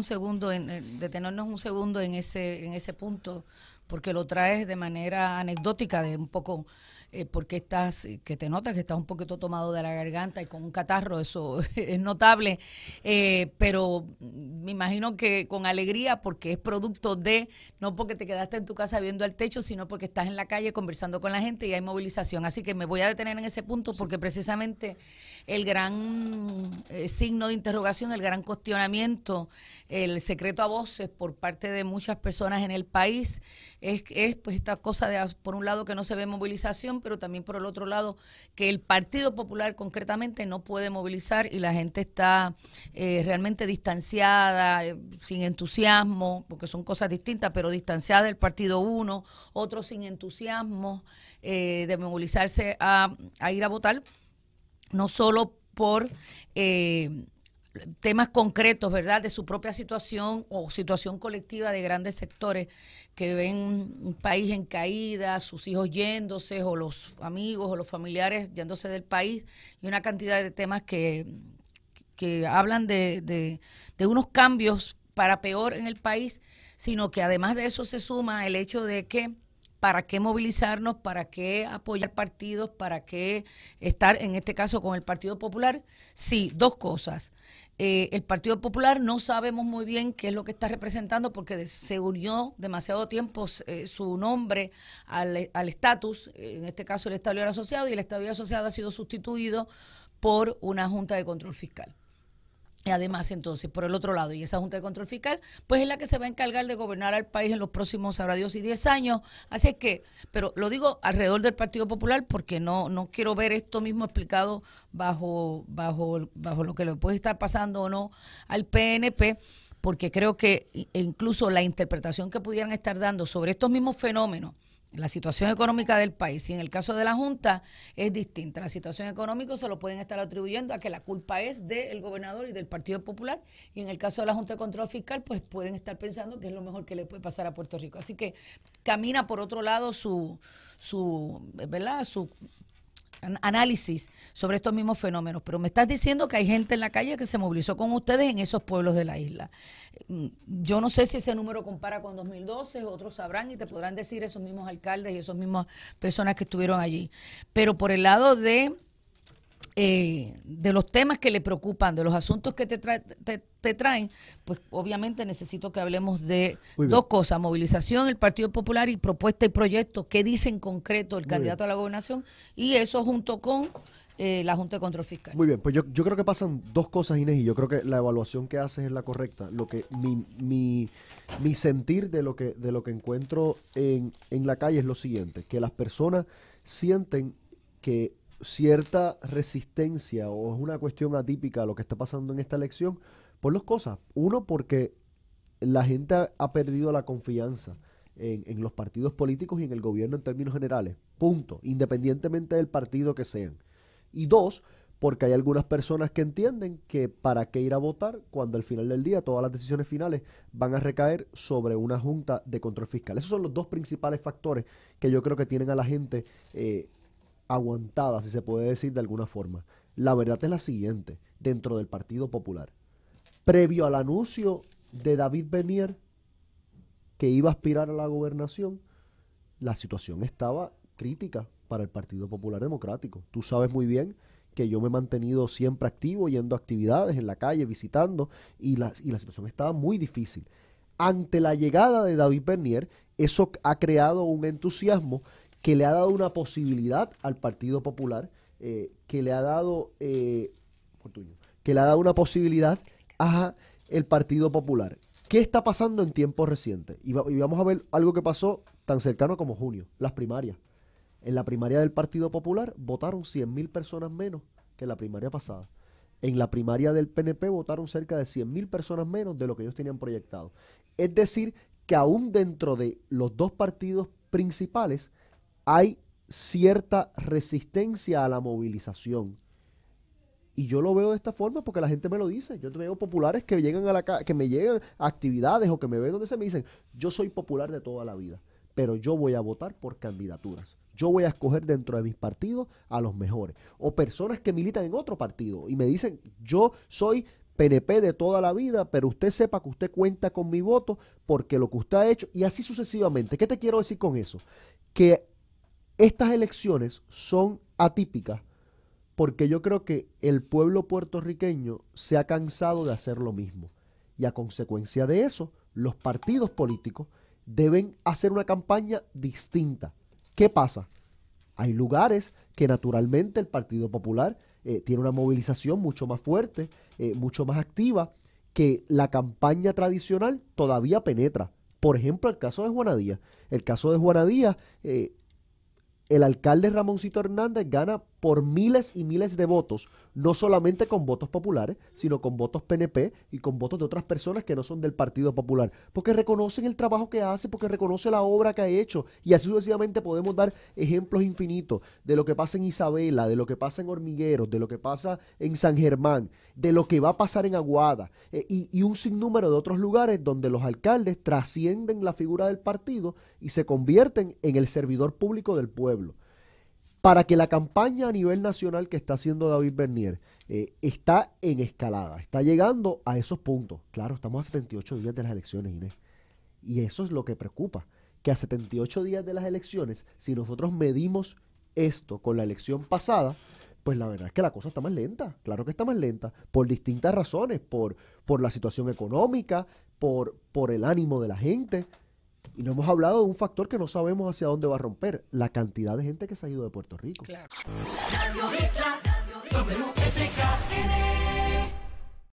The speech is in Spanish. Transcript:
un segundo, en, eh, detenernos un segundo en ese, en ese punto, porque lo traes de manera anecdótica, de un poco eh, porque estás, eh, que te notas que estás un poquito tomado de la garganta y con un catarro, eso es notable, eh, pero me imagino que con alegría porque es producto de, no porque te quedaste en tu casa viendo al techo, sino porque estás en la calle conversando con la gente y hay movilización. Así que me voy a detener en ese punto porque precisamente el gran signo de interrogación, el gran cuestionamiento, el secreto a voces por parte de muchas personas en el país, es, es pues esta cosa de, por un lado, que no se ve movilización, pero también por el otro lado, que el Partido Popular concretamente no puede movilizar y la gente está eh, realmente distanciada, eh, sin entusiasmo, porque son cosas distintas, pero distanciada del Partido Uno, otro sin entusiasmo eh, de movilizarse a, a, ir a votar, no solo por temas concretos, ¿verdad?, de su propia situación o situación colectiva de grandes sectores que ven un país en caída, sus hijos yéndose o los amigos o los familiares yéndose del país y una cantidad de temas que, hablan de unos cambios para peor en el país, sino que además de eso se suma el hecho de que para qué movilizarnos, para qué apoyar partidos, para qué estar en este caso con el Partido Popular. Sí, dos cosas. Eh, el Partido Popular no sabemos muy bien qué es lo que está representando porque se unió demasiado tiempo eh, su nombre al estatus, en este caso el Estado Asociado, y el Estado Asociado ha sido sustituido por una Junta de Control Fiscal. Además, entonces, por el otro lado, y esa Junta de Control Fiscal, pues es la que se va a encargar de gobernar al país en los próximos, sabrá Dios, y 10 años. Así es que, pero lo digo alrededor del Partido Popular porque no, no quiero ver esto mismo explicado bajo, bajo, bajo lo que le puede estar pasando o no al PNP, porque creo que e incluso la interpretación que pudieran estar dando sobre estos mismos fenómenos, la situación económica del país, y en el caso de la Junta, es distinta. La situación económica se lo pueden estar atribuyendo a que la culpa es del gobernador y del Partido Popular, y en el caso de la Junta de Control Fiscal, pues pueden estar pensando que es lo mejor que le puede pasar a Puerto Rico. Así que camina por otro lado su, su, ¿verdad? su análisis sobre estos mismos fenómenos, pero me estás diciendo que hay gente en la calle que se movilizó con ustedes en esos pueblos de la isla. Mm, yo no sé si ese número compara con 2012, otros sabrán y te podrán decir esos mismos alcaldes y esas mismas personas que estuvieron allí. Pero por el lado de eh, de los temas que le preocupan, de los asuntos que te, te, traen, pues obviamente necesito que hablemos de dos cosas, movilización, el Partido Popular y propuesta y proyecto, qué dice en concreto el candidato a la gobernación y eso junto con eh, la Junta de Control Fiscal. Muy bien, pues yo, yo, creo que pasan dos cosas, Inés, y yo creo que la evaluación que haces es la correcta. Lo que mi, mi, mi sentir de lo que, de lo que encuentro en, en la calle es lo siguiente, que las personas sienten que cierta resistencia o es una cuestión atípica lo que está pasando en esta elección por dos cosas. Uno, porque la gente ha, perdido la confianza en, en, los partidos políticos y en el gobierno en términos generales. Punto. Independientemente del partido que sean. Y dos, porque hay algunas personas que entienden que para qué ir a votar cuando al final del día todas las decisiones finales van a recaer sobre una junta de control fiscal. Esos son los dos principales factores que yo creo que tienen a la gente eh, aguantada, si se puede decir de alguna forma. La verdad es la siguiente, dentro del Partido Popular. Previo al anuncio de David Bernier que iba a aspirar a la gobernación, la situación estaba crítica para el Partido Popular Democrático. Tú sabes muy bien que yo me he mantenido siempre activo, yendo a actividades en la calle, visitando, y la, y la situación estaba muy difícil. Ante la llegada de David Bernier, eso ha creado un entusiasmo que le ha dado una posibilidad al Partido Popular, eh, que le ha dado eh, que le ha dado una posibilidad a el Partido Popular. ¿Qué está pasando en tiempos recientes? Y, y vamos a ver algo que pasó tan cercano como junio, las primarias. En la primaria del Partido Popular votaron 100.000 personas menos que la primaria pasada. En la primaria del PNP votaron cerca de 100.000 personas menos de lo que ellos tenían proyectado. Es decir, que aún dentro de los dos partidos principales hay cierta resistencia a la movilización. Y yo lo veo de esta forma porque la gente me lo dice. Yo veo populares que llegan a la que me llegan a actividades o que me ven donde se me dicen, "Yo soy popular de toda la vida, pero yo voy a votar por candidaturas." yo voy a escoger dentro de mis partidos a los mejores. O personas que militan en otro partido y me dicen, yo soy PNP de toda la vida, pero usted sepa que usted cuenta con mi voto porque lo que usted ha hecho, y así sucesivamente. ¿Qué te quiero decir con eso? Que estas elecciones son atípicas porque yo creo que el pueblo puertorriqueño se ha cansado de hacer lo mismo. Y a consecuencia de eso, los partidos políticos deben hacer una campaña distinta. ¿Qué pasa? Hay lugares que naturalmente el Partido Popular eh, tiene una movilización mucho más fuerte, eh, mucho más activa, que la campaña tradicional todavía penetra. Por ejemplo, el caso de Díaz. El caso de Juanadía, eh, el alcalde Ramoncito Hernández gana por miles y miles de votos, no solamente con votos populares, sino con votos PNP y con votos de otras personas que no son del Partido Popular, porque reconocen el trabajo que hace, porque reconoce la obra que ha hecho, y así sucesivamente podemos dar ejemplos infinitos de lo que pasa en Isabela, de lo que pasa en Hormigueros, de lo que pasa en San Germán, de lo que va a pasar en Aguada, eh, y un sinnúmero de otros lugares donde los alcaldes trascienden la figura del partido y se convierten en el servidor público del pueblo para que la campaña a nivel nacional que está haciendo David Bernier eh, está en escalada, está llegando a esos puntos. Claro, estamos a 78 días de las elecciones, Inés. Y eso es lo que preocupa, que a 78 días de las elecciones, si nosotros medimos esto con la elección pasada, pues la verdad es que la cosa está más lenta, claro que está más lenta, por distintas razones, por, por la situación económica, por, por el ánimo de la gente. Y no hemos hablado de un factor que no sabemos hacia dónde va a romper, la cantidad de gente que se ha ido de Puerto Rico.